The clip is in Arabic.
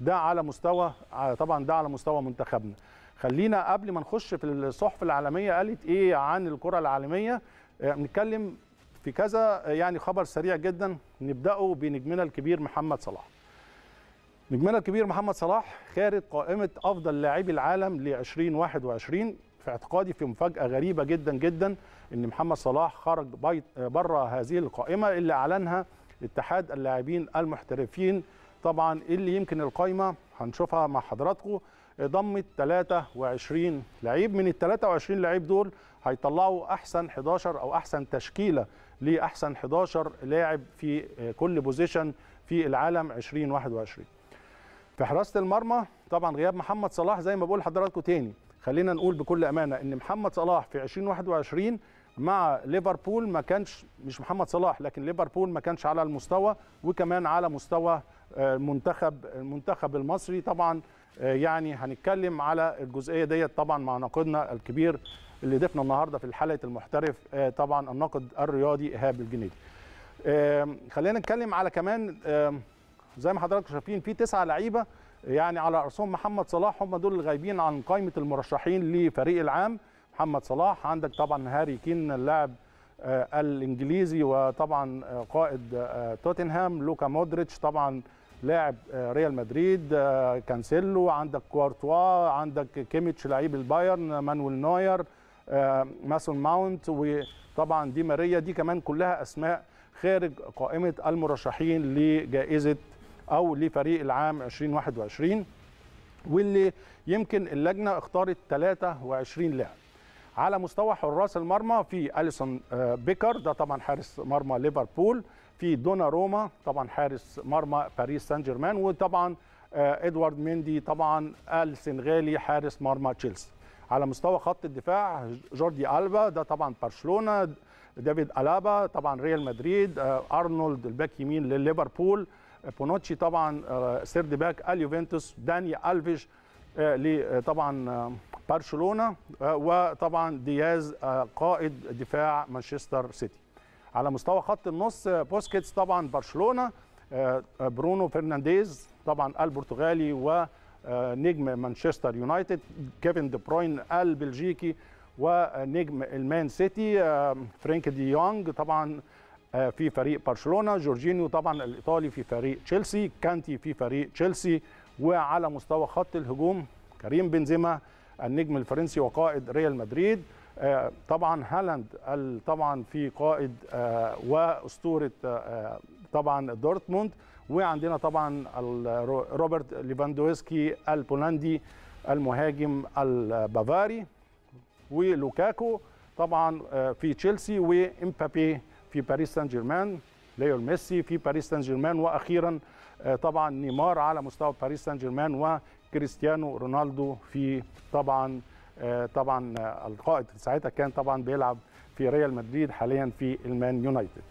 ده على مستوى آه، طبعا ده على مستوى منتخبنا خلينا قبل ما نخش في الصحف العالميه قالت ايه عن الكره العالميه آه، بنتكلم في كذا آه، يعني خبر سريع جدا نبداه بنجمنا الكبير محمد صلاح نجمنا الكبير محمد صلاح خارج قائمه افضل لاعبي العالم ل 2021 في اعتقادي في مفاجاه غريبه جدا جدا ان محمد صلاح خرج بره هذه القائمه اللي اعلنها اتحاد اللاعبين المحترفين طبعا اللي يمكن القايمه هنشوفها مع حضراتكم ضمت 23 لعيب من ال 23 لعيب دول هيطلعوا احسن 11 او احسن تشكيله لاحسن 11 لاعب في آه، كل بوزيشن في العالم 2021 في حراسه المرمى طبعا غياب محمد صلاح زي ما بقول لحضراتكم تاني خلينا نقول بكل امانه ان محمد صلاح في 2021 مع ليفربول ما كانش مش محمد صلاح لكن ليفربول ما كانش على المستوى وكمان على مستوى المنتخب المنتخب المصري طبعا آه، يعني هنتكلم على الجزئيه ديت طبعا مع ناقدنا الكبير اللي ضيفنا النهارده في حلقه المحترف آه، طبعا الناقد الرياضي ايهاب الجنيدي. خلينا نتكلم على كمان زي ما حضراتكم شايفين في تسعه لعيبه يعني على راسهم محمد صلاح هم دول الغايبين عن قائمه المرشحين لفريق العام محمد صلاح عندك طبعا هاري كين اللاعب آه، الانجليزي وطبعا قائد توتنهام لوكا مودريتش طبعا لاعب آه، ريال مدريد آه، كانسيلو عندك كوارتوا عندك كيميتش لعيب البايرن مانويل نوير آه، ماسون ماونت وطبعا دي ماريا دي كمان كلها اسماء خارج قائمه المرشحين لجائزه او لفريق العام 2021 واللي يمكن اللجنه اختارت 23 لاعب على مستوى حراس المرمى في اليسون آه، بيكر ده طبعا حارس مرمى ليفربول في دونا روما طبعا حارس مرمى باريس سان جيرمان وطبعا آه، ادوارد مندي طبعا السنغالي حارس مرمى تشيلسي على مستوى خط الدفاع جوردي البا ده طبعا برشلونه ديفيد الابا طبعا ريال مدريد آه، ارنولد الباك يمين لليفربول بونوتشي طبعا سيرد باك اليوفنتوس داني الفيش طبعا برشلونه آه، وطبعا دياز آه، قائد دفاع مانشستر سيتي على مستوى خط النص آه، بوسكيتس طبعا برشلونه برونو فرنانديز طبعا البرتغالي ونجم مانشستر يونايتد كيفن دي بروين البلجيكي ونجم المان سيتي فرانك دي يونج طبعا في فريق برشلونه جورجينيو طبعا الايطالي في فريق تشيلسي كانتي في فريق تشيلسي وعلى مستوى خط الهجوم كريم بنزيما النجم الفرنسي وقائد ريال مدريد آه، طبعا هالاند طبعا في قائد آه، واسطوره آه، طبعا دورتموند وعندنا طبعا روبرت ليفاندوسكي البولندي المهاجم البافاري ولوكاكو طبعا في تشيلسي وامبابي في باريس سان جيرمان ليو ميسي في باريس سان جيرمان واخيرا طبعا نيمار على مستوى باريس سان جيرمان كريستيانو رونالدو في طبعا آه، طبعا آه، القائد ساعتها كان طبعا بيلعب في ريال مدريد حاليا في المان يونايتد